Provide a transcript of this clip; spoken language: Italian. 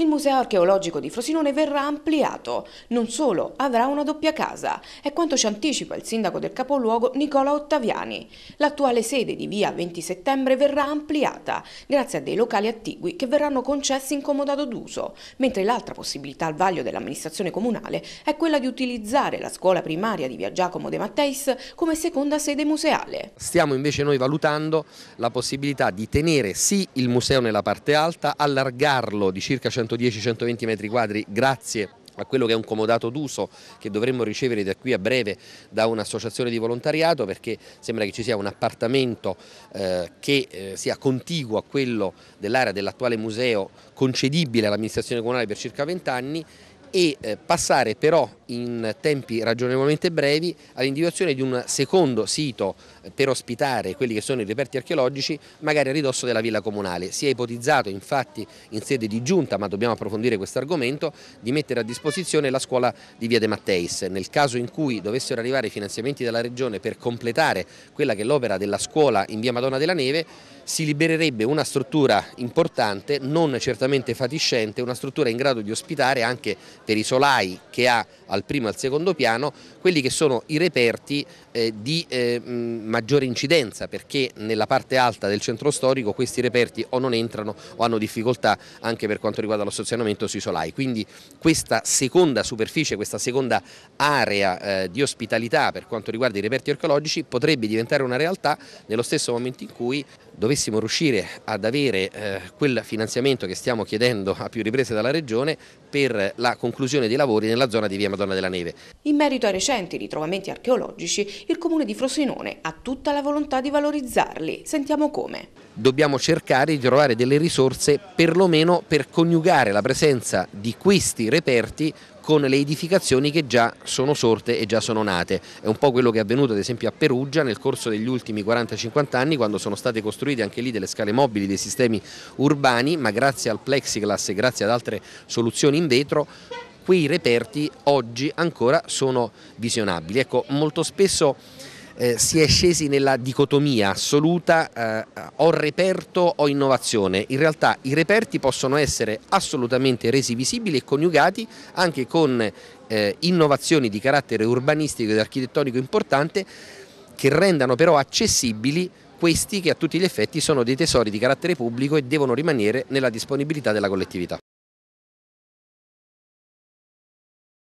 Il museo archeologico di Frosinone verrà ampliato. Non solo, avrà una doppia casa. È quanto ci anticipa il sindaco del capoluogo Nicola Ottaviani. L'attuale sede di via 20 settembre verrà ampliata grazie a dei locali attigui che verranno concessi in comodato d'uso, mentre l'altra possibilità al vaglio dell'amministrazione comunale è quella di utilizzare la scuola primaria di via Giacomo De Matteis come seconda sede museale. Stiamo invece noi valutando la possibilità di tenere sì il museo nella parte alta, allargarlo di circa 100 110-120 metri quadri grazie a quello che è un comodato d'uso che dovremmo ricevere da qui a breve da un'associazione di volontariato perché sembra che ci sia un appartamento eh, che eh, sia contiguo a quello dell'area dell'attuale museo concedibile all'amministrazione comunale per circa 20 anni e eh, passare però in tempi ragionevolmente brevi all'individuazione di un secondo sito eh, per ospitare quelli che sono i reperti archeologici magari a ridosso della villa comunale. Si è ipotizzato infatti in sede di giunta, ma dobbiamo approfondire questo argomento, di mettere a disposizione la scuola di Via De Matteis. Nel caso in cui dovessero arrivare i finanziamenti della Regione per completare quella che è l'opera della scuola in Via Madonna della Neve, si libererebbe una struttura importante, non certamente fatiscente, una struttura in grado di ospitare anche per i solai che ha al primo e al secondo piano quelli che sono i reperti eh, di eh, maggiore incidenza perché nella parte alta del centro storico questi reperti o non entrano o hanno difficoltà anche per quanto riguarda lo stazionamento sui solai. Quindi questa seconda superficie, questa seconda area eh, di ospitalità per quanto riguarda i reperti archeologici potrebbe diventare una realtà nello stesso momento in cui dovessimo riuscire ad avere eh, quel finanziamento che stiamo chiedendo a più riprese dalla Regione per la conclusione dei lavori nella zona di via Madonna della Neve. In merito ai recenti ritrovamenti archeologici, il Comune di Frosinone ha tutta la volontà di valorizzarli. Sentiamo come. Dobbiamo cercare di trovare delle risorse perlomeno per coniugare la presenza di questi reperti con le edificazioni che già sono sorte e già sono nate. È un po' quello che è avvenuto ad esempio a Perugia nel corso degli ultimi 40-50 anni quando sono state costruite anche lì delle scale mobili, dei sistemi urbani, ma grazie al plexiglass e grazie ad altre soluzioni in vetro quei reperti oggi ancora sono visionabili. Ecco, molto spesso eh, si è scesi nella dicotomia assoluta eh, o reperto o innovazione. In realtà i reperti possono essere assolutamente resi visibili e coniugati anche con eh, innovazioni di carattere urbanistico ed architettonico importante che rendano però accessibili questi che a tutti gli effetti sono dei tesori di carattere pubblico e devono rimanere nella disponibilità della collettività.